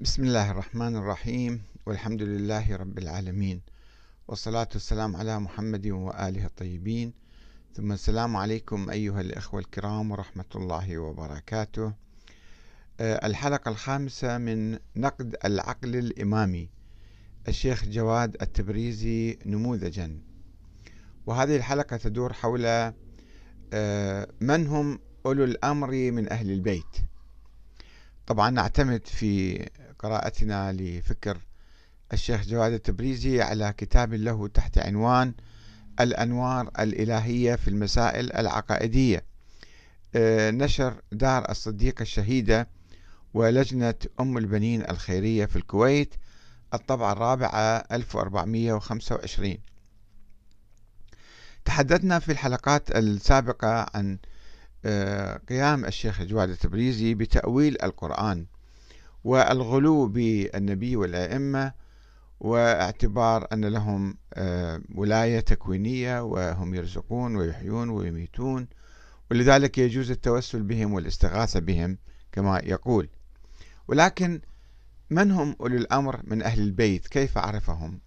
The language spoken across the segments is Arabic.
بسم الله الرحمن الرحيم والحمد لله رب العالمين والصلاة والسلام على محمد وآله الطيبين ثم السلام عليكم أيها الإخوة الكرام ورحمة الله وبركاته آه، الحلقة الخامسة من نقد العقل الإمامي الشيخ جواد التبريزي نموذجا وهذه الحلقة تدور حول آه، من هم أولو الأمر من أهل البيت طبعا نعتمد في قراءتنا لفكر الشيخ جواد التبريزي على كتاب له تحت عنوان الأنوار الإلهية في المسائل العقائدية آه، نشر دار الصديقة الشهيدة ولجنة أم البنين الخيرية في الكويت الطبعة الرابعة 1425 تحدثنا في الحلقات السابقة عن آه، قيام الشيخ جواد التبريزي بتأويل القرآن والغلو بالنبي والأئمة واعتبار أن لهم آه، ولاية تكوينية وهم يرزقون ويحيون ويميتون ولذلك يجوز التوسل بهم والاستغاثة بهم كما يقول ولكن من هم أولي الأمر من أهل البيت كيف عرفهم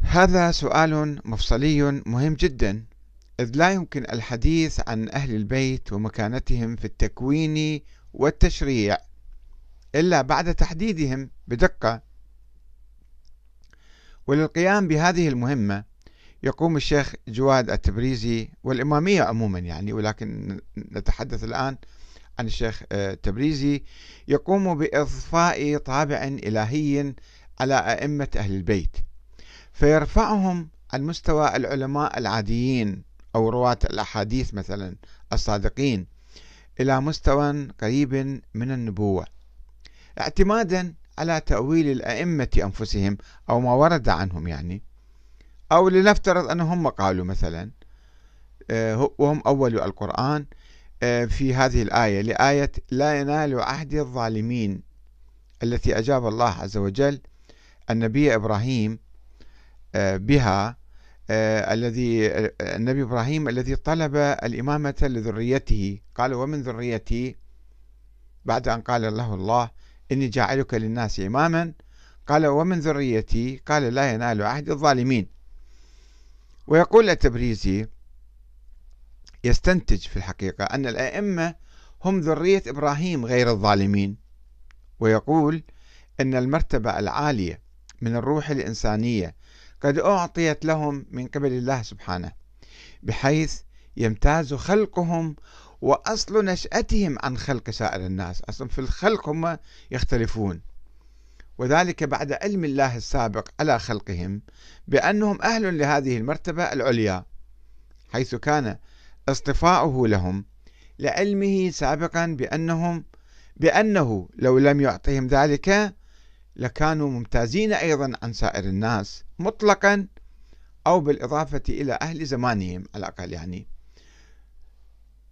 هذا سؤال مفصلي مهم جدا إذ لا يمكن الحديث عن أهل البيت ومكانتهم في التكوين والتشريع إلا بعد تحديدهم بدقة وللقيام بهذه المهمة يقوم الشيخ جواد التبريزي والإمامية عموما يعني ولكن نتحدث الآن عن الشيخ التبريزي آه، يقوم بإضفاء طابع إلهي على أئمة أهل البيت فيرفعهم عن مستوى العلماء العاديين أو رواة الأحاديث مثلا الصادقين إلى مستوى قريب من النبوة اعتمادا على تأويل الأئمة أنفسهم أو ما ورد عنهم يعني أو لنفترض أنهم قالوا مثلا آه، وهم أولوا القرآن آه، في هذه الآية لآية لا ينال عهد الظالمين التي أجاب الله عز وجل النبي إبراهيم آه، بها الذي النبي إبراهيم الذي طلب الإمامة لذريته قال ومن ذريتي بعد أن قال له الله إني جاعلك للناس إماما قال ومن ذريتي قال لا ينال عهد الظالمين ويقول التبريزي يستنتج في الحقيقة أن الأئمة هم ذرية إبراهيم غير الظالمين ويقول أن المرتبة العالية من الروح الإنسانية قد أعطيت لهم من قبل الله سبحانه بحيث يمتاز خلقهم وأصل نشأتهم عن خلق سائر الناس أصلا في الخلق هم يختلفون وذلك بعد علم الله السابق على خلقهم بأنهم أهل لهذه المرتبة العليا حيث كان اصطفاؤه لهم لعلمه سابقا بأنهم بأنه لو لم يعطهم ذلك لكانوا ممتازين أيضا عن سائر الناس مطلقا أو بالإضافة إلى أهل زمانهم على الأقل يعني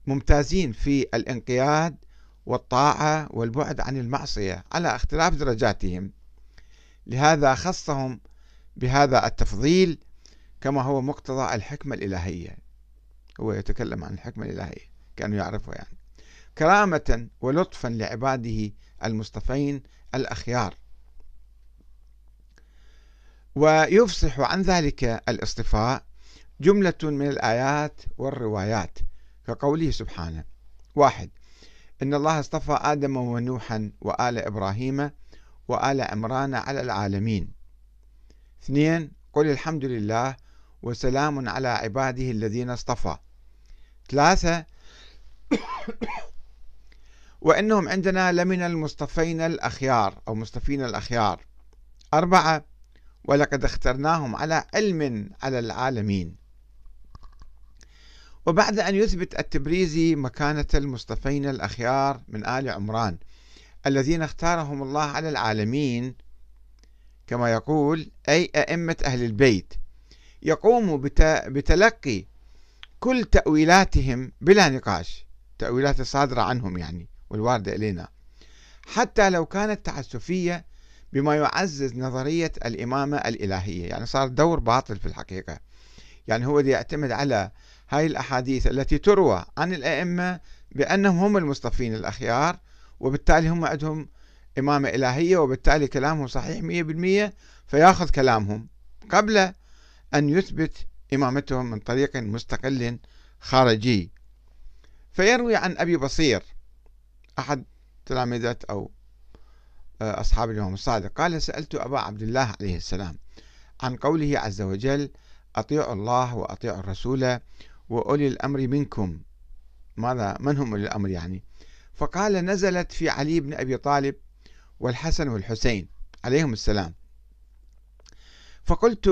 ممتازين في الانقياد والطاعة والبعد عن المعصية على اختلاف درجاتهم لهذا خصهم بهذا التفضيل كما هو مقتضى الحكمة الإلهية هو يتكلم عن الحكمة الإلهية كانوا يعرفها يعني كرامة ولطفا لعباده المصطفين الأخيار ويفصح عن ذلك الاصطفاء جملة من الآيات والروايات كقوله سبحانه واحد إن الله اصطفى آدم ونوحا وآل إبراهيم وآل عمران على العالمين اثنين قل الحمد لله وسلام على عباده الذين اصطفى ثلاثة وإنهم عندنا لمن المصطفين الأخيار أو مصطفين الأخيار أربعة ولقد اخترناهم على علم على العالمين وبعد أن يثبت التبريزي مكانة المصطفين الأخيار من آل عمران الذين اختارهم الله على العالمين كما يقول أي أئمة أهل البيت يقوم بتلقي كل تأويلاتهم بلا نقاش تأويلات الصادرة عنهم يعني والواردة إلينا حتى لو كانت تعسفية بما يعزز نظرية الإمامة الإلهية يعني صار دور باطل في الحقيقة يعني هو يعتمد على هاي الأحاديث التي تروى عن الأئمة بأنهم هم المصطفين الأخيار وبالتالي هم عندهم إمامة إلهية وبالتالي كلامهم صحيح مية بالمية فيأخذ كلامهم قبل أن يثبت إمامتهم من طريق مستقل خارجي فيروي عن أبي بصير أحد تلامذة أو آه، أصحاب الإمام الصادق قال سألت أبا عبد الله عليه السلام عن قوله عز وجل أطيعوا الله وأطيعوا الرسول وأولي الأمر منكم ماذا من هم أولي الأمر يعني فقال نزلت في علي بن أبي طالب والحسن والحسين عليهم السلام فقلت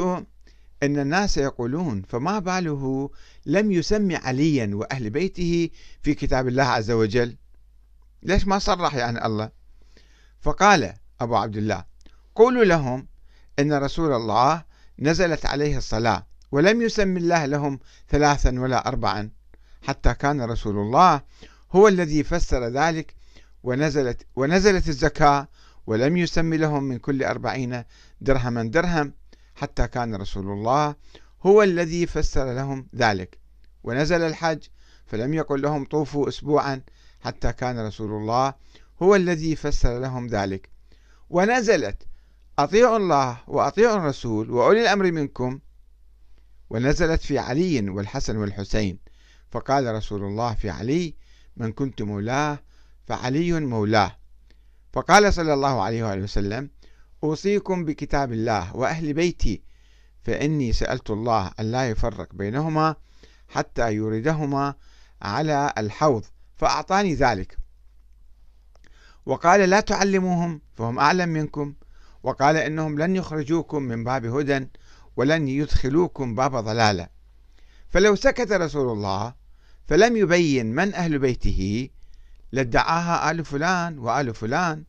أن الناس يقولون فما باله لم يسمي عليا وأهل بيته في كتاب الله عز وجل ليش ما صرح يعني الله فقال أبو عبد الله قولوا لهم إن رسول الله نزلت عليه الصلاة ولم يسم الله لهم ثلاثا ولا أربعا حتى كان رسول الله هو الذي فسر ذلك ونزلت ونزلت الزكاة ولم يسم لهم من كل أربعين درهما درهم حتى كان رسول الله هو الذي فسر لهم ذلك ونزل الحج فلم يقل لهم طوفوا أسبوعا حتى كان رسول الله هو الذي فسر لهم ذلك ونزلت أطيعوا الله وأطيعوا الرسول وأولي الأمر منكم ونزلت في علي والحسن والحسين فقال رسول الله في علي من كنت مولاه فعلي مولاه فقال صلى الله عليه وآله وسلم أوصيكم بكتاب الله وأهل بيتي فإني سألت الله ألا يفرق بينهما حتى يوردهما على الحوض فأعطاني ذلك وقال لا تعلموهم فهم أعلم منكم وقال إنهم لن يخرجوكم من باب هدى ولن يدخلوكم باب ضلاله فلو سكت رسول الله فلم يبين من أهل بيته لادعاها آل فلان وآل فلان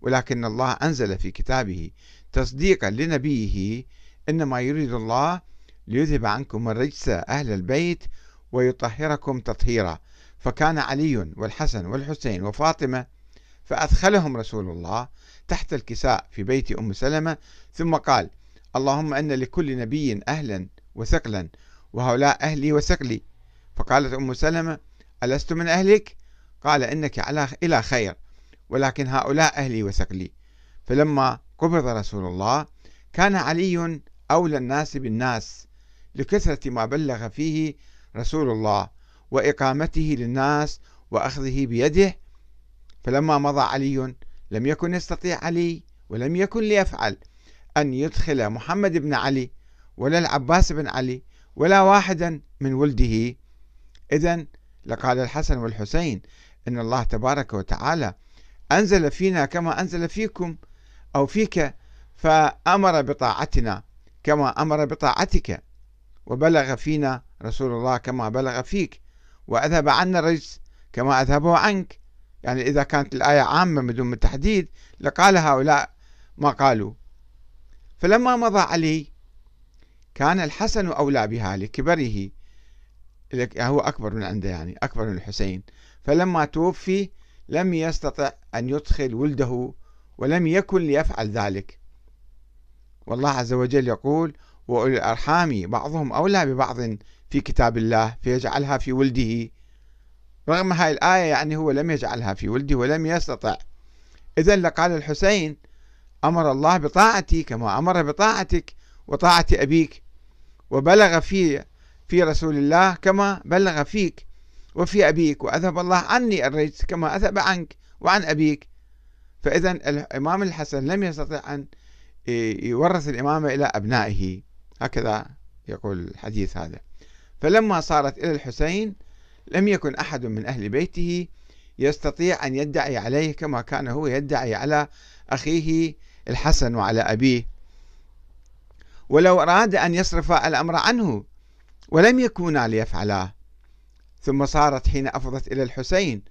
ولكن الله أنزل في كتابه تصديقا لنبيه إنما يريد الله ليذهب عنكم الرجس أهل البيت ويطهركم تطهيرا فكان علي والحسن والحسين وفاطمة فأدخلهم رسول الله تحت الكساء في بيت أم سلمة ثم قال اللهم أن لكل نبي أهلا وثقلا وهؤلاء أهلي وثقلي فقالت أم سلمة ألست من أهلك؟ قال إنك على إلى خير ولكن هؤلاء أهلي وثقلي فلما قبض رسول الله كان علي أولى الناس بالناس لكثرة ما بلغ فيه رسول الله وإقامته للناس وأخذه بيده فلما مضى علي لم يكن يستطيع علي ولم يكن ليفعل أن يدخل محمد بن علي ولا العباس بن علي ولا واحدا من ولده إذا لقال الحسن والحسين إن الله تبارك وتعالى أنزل فينا كما أنزل فيكم أو فيك فأمر بطاعتنا كما أمر بطاعتك وبلغ فينا رسول الله كما بلغ فيك وأذهب عنا الرجس كما أذهبه عنك يعني إذا كانت الآية عامة بدون تحديد لقال هؤلاء ما قالوا فلما مضى علي كان الحسن أولى بها لكبره هو أكبر من عنده يعني أكبر من الحسين فلما توفي لم يستطع أن يدخل ولده ولم يكن ليفعل ذلك والله عز وجل يقول وأولي الأرحام بعضهم أولى ببعض في كتاب الله فيجعلها في ولده رغم هاي الآية يعني هو لم يجعلها في ولده ولم يستطع إذا لقال الحسين أمر الله بطاعتي كما أمر بطاعتك وطاعة أبيك وبلغ في في رسول الله كما بلغ فيك وفي أبيك وأذهب الله عني الرجس كما أذهب عنك وعن أبيك فإذا الإمام الحسن لم يستطع أن يورث الإمامة إلى أبنائه هكذا يقول الحديث هذا فلما صارت إلى الحسين لم يكن أحد من أهل بيته يستطيع أن يدعي عليه كما كان هو يدعي على أخيه الحسن وعلى أبيه ولو أراد أن يصرف الأمر عنه ولم يكونا ليفعلاه ثم صارت حين أفضت إلى الحسين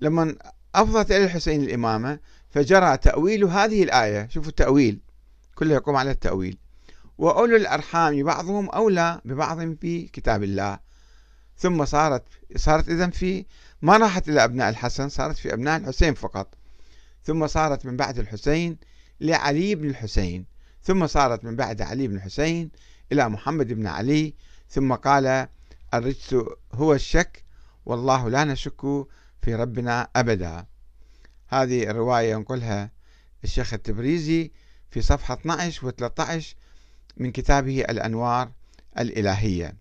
لما أفضت إلى الحسين الإمامة فجرى تأويل هذه الآية شوفوا التأويل كله يقوم على التأويل وأولو الأرحام بعضهم أولى ببعض في كتاب الله ثم صارت صارت إذا في ما راحت إلى أبناء الحسن صارت في أبناء الحسين فقط ثم صارت من بعد الحسين لعلي بن الحسين ثم صارت من بعد علي بن الحسين إلى محمد بن علي ثم قال الرجس هو الشك والله لا نشك في ربنا أبدا هذه الرواية ينقلها الشيخ التبريزي في صفحة 12 و 13 من كتابه الأنوار الإلهية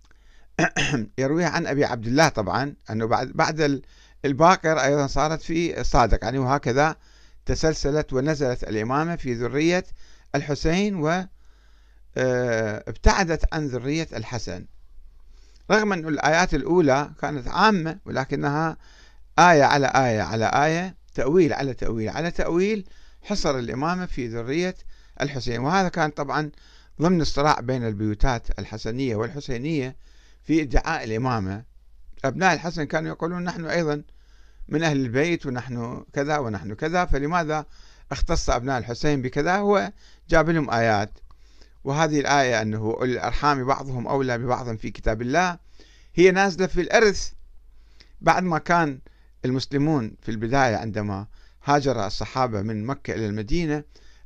يرويها عن أبي عبد الله طبعا أنه بعد بعد الباقر أيضا صارت في الصادق يعني وهكذا تسلسلت ونزلت الإمامة في ذرية الحسين وابتعدت آه، عن ذرية الحسن رغم أن الآيات الأولى كانت عامة ولكنها آية على آية على آية تأويل على تأويل على تأويل حصر الإمامة في ذرية الحسين وهذا كان طبعا ضمن الصراع بين البيوتات الحسنية والحسينية في ادعاء الإمامة أبناء الحسن كانوا يقولون نحن أيضا من أهل البيت ونحن كذا ونحن كذا فلماذا اختص أبناء الحسين بكذا هو جاب لهم آيات وهذه الآية أنه الأرحام بعضهم أولى ببعض في كتاب الله هي نازلة في الأرث بعد ما كان المسلمون في البداية عندما هاجر الصحابة من مكة إلى المدينة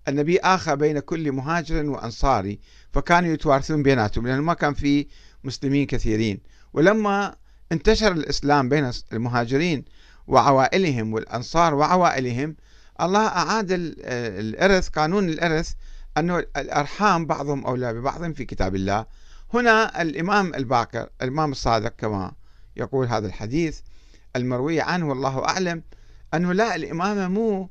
النبي آخى بين كل مهاجر وأنصاري فكانوا يتوارثون بيناتهم لأنه ما كان في مسلمين كثيرين ولما انتشر الإسلام بين المهاجرين وعوائلهم والأنصار وعوائلهم الله أعاد الإرث قانون الإرث أنه الأرحام بعضهم أولى ببعض في كتاب الله هنا الإمام الباكر الإمام الصادق كما يقول هذا الحديث المروي عنه والله أعلم أنه لا الإمامة مو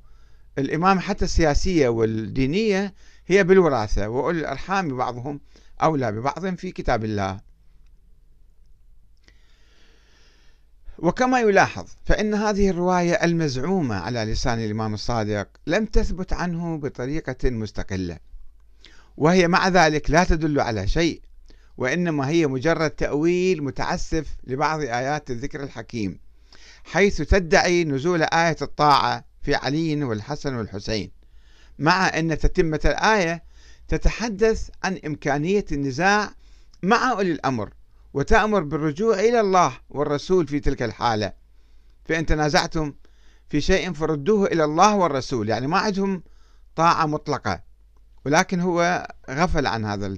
الإمامة حتى السياسية والدينية هي بالوراثة وأولي الأرحام بعضهم أولى ببعض في كتاب الله وكما يلاحظ فإن هذه الرواية المزعومة على لسان الإمام الصادق لم تثبت عنه بطريقة مستقلة وهي مع ذلك لا تدل على شيء وإنما هي مجرد تأويل متعسف لبعض آيات الذكر الحكيم حيث تدعي نزول آية الطاعة في علي والحسن والحسين مع أن تتمة الآية تتحدث عن إمكانية النزاع مع أولي الأمر وتأمر بالرجوع إلى الله والرسول في تلك الحالة فإن تنازعتم في شيء فردوه إلى الله والرسول يعني ما عندهم طاعة مطلقة ولكن هو غفل عن هذا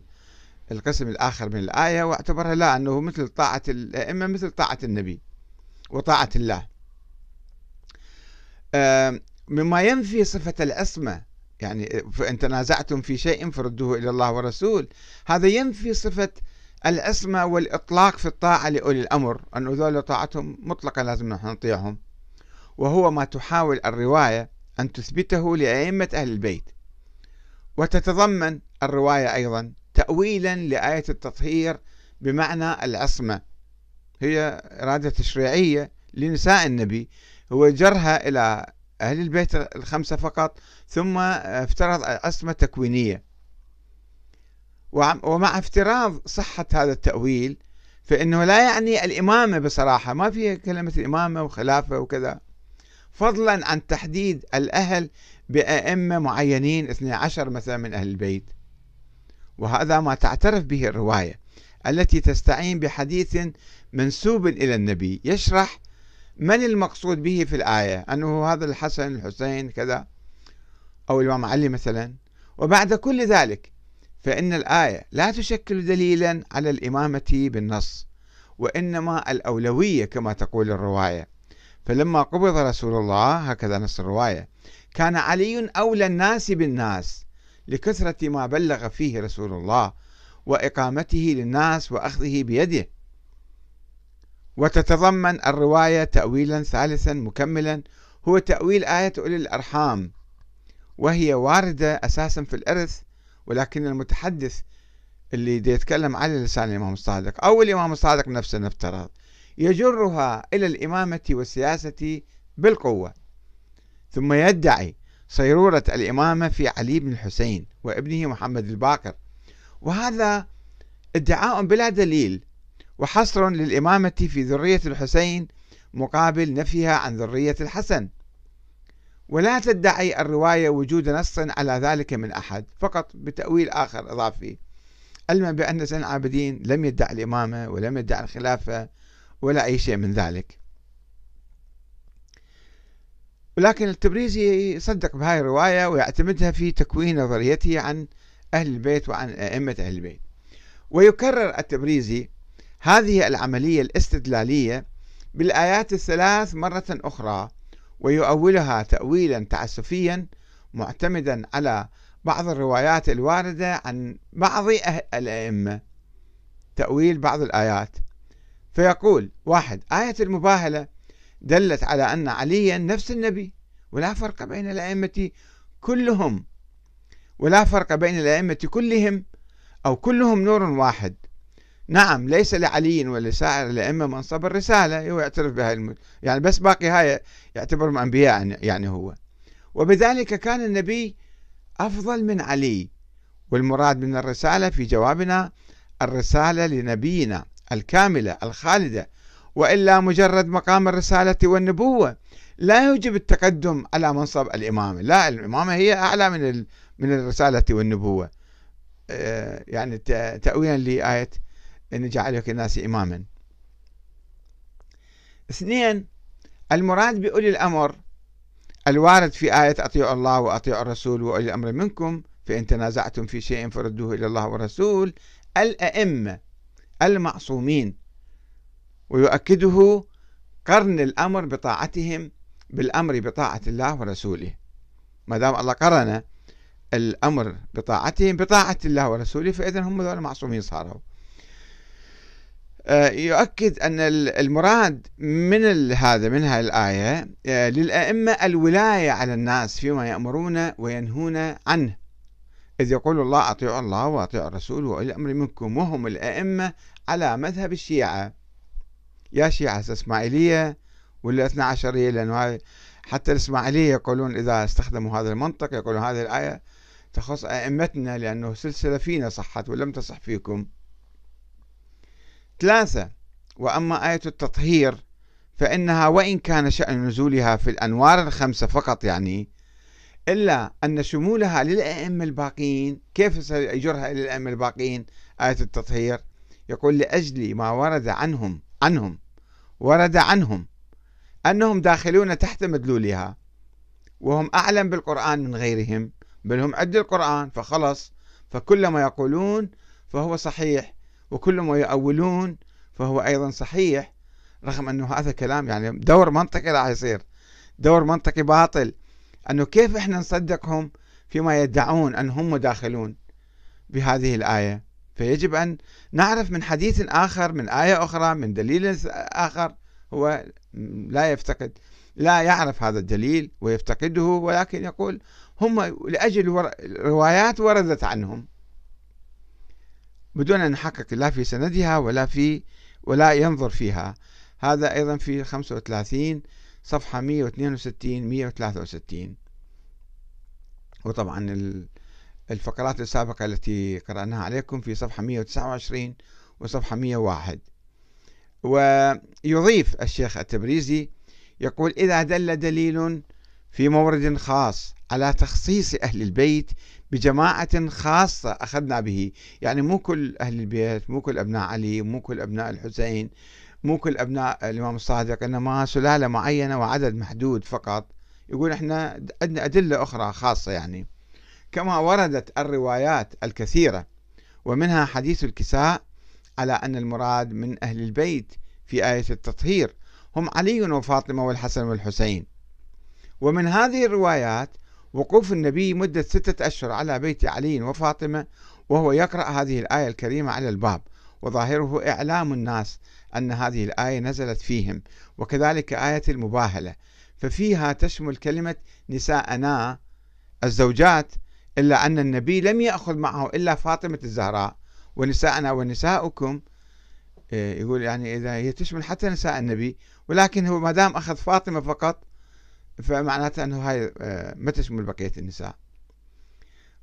القسم الآخر من الآية واعتبرها لا أنه مثل طاعة الأئمة مثل طاعة النبي وطاعة الله مما ينفي صفة العصمة يعني فإن تنازعتم في شيء فردوه إلى الله والرسول هذا ينفي صفة العصمة والإطلاق في الطاعة لأولي الأمر أن ذول طاعتهم مطلقة لازم نحن نطيعهم وهو ما تحاول الرواية أن تثبته لأئمة أهل البيت وتتضمن الرواية أيضا تأويلا لآية التطهير بمعنى العصمة هي إرادة تشريعية لنساء النبي هو جرها إلى أهل البيت الخمسة فقط ثم افترض عصمة تكوينية ومع افتراض صحة هذا التأويل فإنه لا يعني الإمامة بصراحة ما فيها كلمة الإمامة وخلافة وكذا فضلا عن تحديد الأهل بأئمة معينين 12 مثلا من أهل البيت وهذا ما تعترف به الرواية التي تستعين بحديث منسوب إلى النبي يشرح من المقصود به في الآية أنه هذا الحسن الحسين كذا أو الإمام علي مثلا وبعد كل ذلك فإن الآية لا تشكل دليلا على الإمامة بالنص وإنما الأولوية كما تقول الرواية فلما قبض رسول الله هكذا نص الرواية كان علي أولى الناس بالناس لكثرة ما بلغ فيه رسول الله وإقامته للناس وأخذه بيده وتتضمن الرواية تأويلا ثالثا مكملا هو تأويل آية أولي الأرحام وهي واردة أساسا في الإرث ولكن المتحدث اللي دي يتكلم على لسان الإمام الصادق أو الإمام الصادق نفسه نفترض يجرها إلى الإمامة والسياسة بالقوة ثم يدعي صيرورة الإمامة في علي بن الحسين وابنه محمد الباقر وهذا ادعاء بلا دليل وحصر للإمامة في ذرية الحسين مقابل نفيها عن ذرية الحسن ولا تدعي الرواية وجود نص على ذلك من أحد فقط بتأويل آخر إضافي علما بأن زين العابدين لم يدع الإمامة ولم يدع الخلافة ولا أي شيء من ذلك ولكن التبريزي يصدق بهذه الرواية ويعتمدها في تكوين نظريته عن أهل البيت وعن أئمة أهل البيت ويكرر التبريزي هذه العملية الاستدلالية بالآيات الثلاث مرة أخرى ويؤولها تأويلا تعسفيا معتمدا على بعض الروايات الواردة عن بعض أه- الأئمة تأويل بعض الآيات فيقول واحد آية المباهلة دلت على أن عليا نفس النبي ولا فرق بين الأئمة كلهم ولا فرق بين الأئمة كلهم أو كلهم نور واحد نعم ليس لعلي ولا سائر الأئمة منصب الرسالة هو يعترف بهاي الم... يعني بس باقي هاي يعتبرهم أنبياء يعني،, يعني هو وبذلك كان النبي أفضل من علي والمراد من الرسالة في جوابنا الرسالة لنبينا الكاملة الخالدة وإلا مجرد مقام الرسالة والنبوة لا يوجب التقدم على منصب الإمامة لا الإمامة هي أعلى من من الرسالة والنبوة آه، يعني تأويلا لآية لأن جعلك الناس إماما اثنين المراد بأولي الأمر الوارد في آية أطيعوا الله وأطيعوا الرسول وأولي الأمر منكم فإن تنازعتم في شيء فردوه إلى الله والرسول الأئمة المعصومين ويؤكده قرن الأمر بطاعتهم بالأمر بطاعة الله ورسوله ما دام الله قرن الأمر بطاعتهم بطاعة الله ورسوله فإذا هم ذول معصومين صاروا آه، يؤكد أن المراد من هذا من هذه الآية آه، للأئمة الولاية على الناس فيما يأمرون وينهون عنه إذ يقول الله أطيعوا الله وأطيعوا الرسول وأولي الأمر منكم وهم الأئمة على مذهب الشيعة يا شيعة إسماعيلية ولا اثنا عشرية لأنه حتى الإسماعيلية يقولون إذا استخدموا هذا المنطق يقولون هذه الآية تخص أئمتنا لأنه سلسلة فينا صحت ولم تصح فيكم ثلاثة وأما آية التطهير فإنها وإن كان شأن نزولها في الأنوار الخمسة فقط يعني إلا أن شمولها للأئمة الباقين كيف سيجرها إلى الأئمة الباقين آية التطهير يقول لأجل ما ورد عنهم عنهم ورد عنهم أنهم داخلون تحت مدلولها وهم أعلم بالقرآن من غيرهم بل هم عد القرآن فخلص فكل ما يقولون فهو صحيح وكل ما يؤولون فهو أيضا صحيح رغم أنه هذا كلام يعني دور منطقي راح يصير دور منطقي باطل أنه كيف إحنا نصدقهم فيما يدعون ان هم مداخلون بهذه الآية فيجب أن نعرف من حديث آخر من آية أخرى من دليل آخر هو لا يفتقد لا يعرف هذا الدليل ويفتقده ولكن يقول هم لأجل روايات وردت عنهم بدون أن يحقق لا في سندها ولا في ولا ينظر فيها هذا أيضا في 35 صفحة 162 163 وطبعا الفقرات السابقة التي قرأناها عليكم في صفحة 129 وصفحة 101 ويضيف الشيخ التبريزي يقول إذا دل دليل في مورد خاص على تخصيص أهل البيت بجماعة خاصة أخذنا به يعني مو كل أهل البيت مو كل أبناء علي مو كل أبناء الحسين مو كل أبناء الإمام الصادق إنما سلالة معينة وعدد محدود فقط يقول احنا عندنا أدلة أخرى خاصة يعني كما وردت الروايات الكثيرة ومنها حديث الكساء على أن المراد من أهل البيت في آية التطهير هم علي وفاطمة والحسن والحسين ومن هذه الروايات وقوف النبي مدة ستة أشهر على بيت علي وفاطمة وهو يقرأ هذه الآية الكريمة على الباب وظاهره إعلام الناس أن هذه الآية نزلت فيهم وكذلك آية المباهلة ففيها تشمل كلمة نساءنا الزوجات إلا أن النبي لم يأخذ معه إلا فاطمة الزهراء ونساءنا ونساؤكم آه، يقول يعني إذا هي تشمل حتى نساء النبي ولكن هو ما دام أخذ فاطمة فقط فمعناتها أنه هاي آه، ما تشمل بقية النساء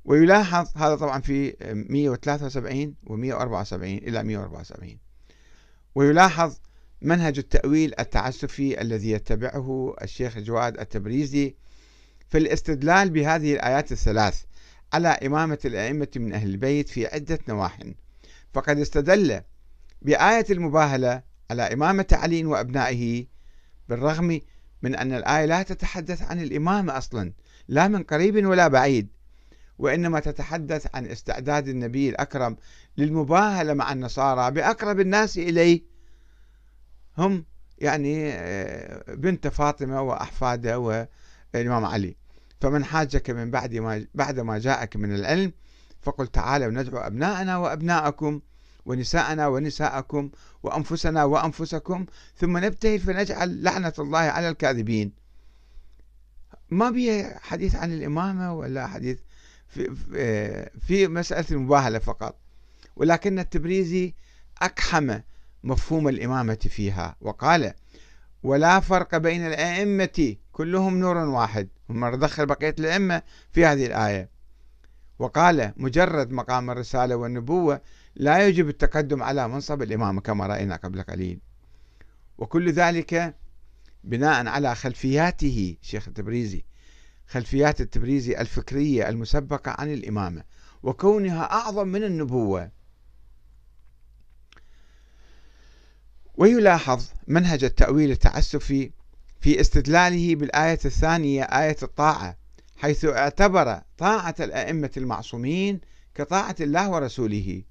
ويلاحظ هذا طبعا في 173 و 174 إلى 174 ويلاحظ منهج التأويل التعسفي الذي يتبعه الشيخ جواد التبريزي في الاستدلال بهذه الآيات الثلاث على إمامة الأئمة من أهل البيت في عدة نواح فقد استدل بآية المباهلة على إمامة علي وأبنائه بالرغم من أن الآية لا تتحدث عن الإمامة أصلا لا من قريب ولا بعيد وإنما تتحدث عن استعداد النبي الأكرم للمباهلة مع النصارى بأقرب الناس إليه هم يعني آه، بنت فاطمة وأحفاده والإمام علي فمن حاجك من بعد ما, بعد ما جاءك من العلم فقل تعالوا ندعو أبناءنا وأبناءكم ونساءنا ونساءكم وأنفسنا وأنفسكم ثم نبتهل فنجعل لعنة الله على الكاذبين ما بي حديث عن الإمامة ولا حديث في, في مسألة المباهلة فقط ولكن التبريزي أقحم مفهوم الإمامة فيها وقال ولا فرق بين الأئمة كلهم نور واحد هم دخل بقية الأئمة في هذه الآية وقال مجرد مقام الرسالة والنبوة لا يجب التقدم على منصب الإمامة كما رأينا قبل قليل وكل ذلك بناء على خلفياته شيخ التبريزي خلفيات التبريزي الفكرية المسبقة عن الإمامة وكونها أعظم من النبوة ويلاحظ منهج التأويل التعسفي في استدلاله بالآية الثانية آية الطاعة حيث اعتبر طاعة الأئمة المعصومين كطاعة الله ورسوله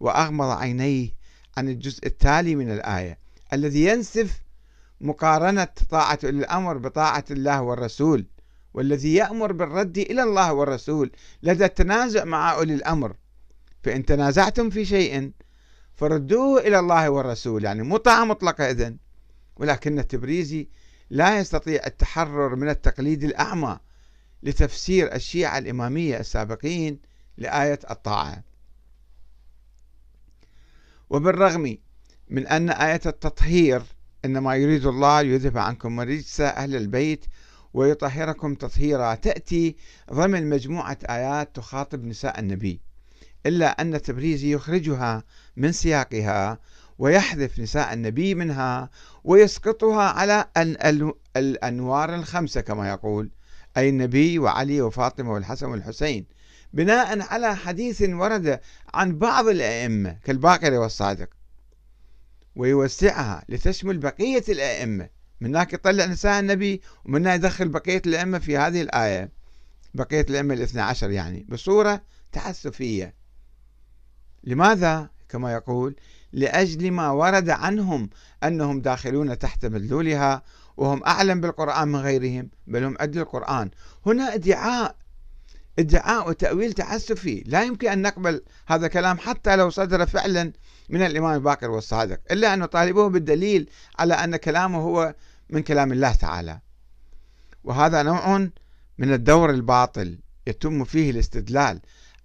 وأغمض عينيه عن الجزء التالي من الآية الذي ينسف مقارنة طاعة الأمر بطاعة الله والرسول والذي يأمر بالرد إلى الله والرسول لدى التنازع مع أولي الأمر فإن تنازعتم في شيء فردوه إلى الله والرسول يعني مو طاعة مطلقة إذن ولكن التبريزي لا يستطيع التحرر من التقليد الأعمى لتفسير الشيعة الإمامية السابقين لآية الطاعة وبالرغم من أن آية التطهير إنما يريد الله ليذهب عنكم رجس أهل البيت ويطهركم تطهيرا تأتي ضمن مجموعة آيات تخاطب نساء النبي إلا أن التبريزي يخرجها من سياقها ويحذف نساء النبي منها ويسقطها على الأنوار الخمسة كما يقول أي النبي وعلي وفاطمة والحسن والحسين بناء على حديث ورد عن بعض الأئمة كالباقر والصادق ويوسعها لتشمل بقية الأئمة من هناك يطلع نساء النبي ومن هنا يدخل بقية الأئمة في هذه الآية بقية الأئمة الاثنى عشر يعني بصورة تعسفية لماذا؟ كما يقول لأجل ما ورد عنهم أنهم داخلون تحت مدلولها وهم أعلم بالقرآن من غيرهم بل هم أدل القرآن هنا ادعاء ادعاء وتأويل تعسفي لا يمكن أن نقبل هذا الكلام حتى لو صدر فعلا من الإمام الباقر والصادق إلا أن نطالبه بالدليل على أن كلامه هو من كلام الله تعالى وهذا نوع من الدور الباطل يتم فيه الاستدلال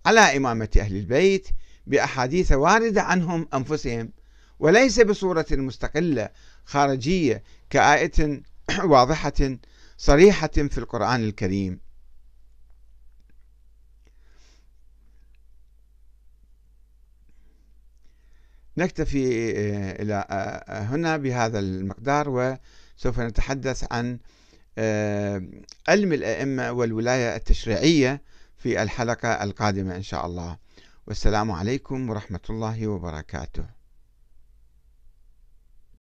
على إمامة أهل البيت بأحاديث واردة عنهم أنفسهم وليس بصورة مستقلة خارجية كآية واضحة صريحة في القرآن الكريم نكتفي آه، إلى آه، آه، هنا بهذا المقدار وسوف نتحدث عن علم الأئمة والولاية التشريعية في الحلقة القادمة إن شاء الله والسلام عليكم ورحمة الله وبركاته